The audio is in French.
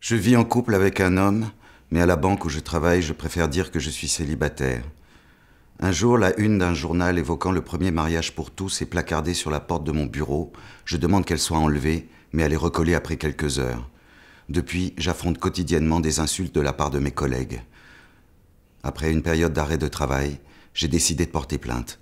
Je vis en couple avec un homme, mais à la banque où je travaille, je préfère dire que je suis célibataire. Un jour, la une d'un journal évoquant le premier mariage pour tous est placardée sur la porte de mon bureau. Je demande qu'elle soit enlevée, mais elle est recollée après quelques heures. Depuis, j'affronte quotidiennement des insultes de la part de mes collègues. Après une période d'arrêt de travail, j'ai décidé de porter plainte.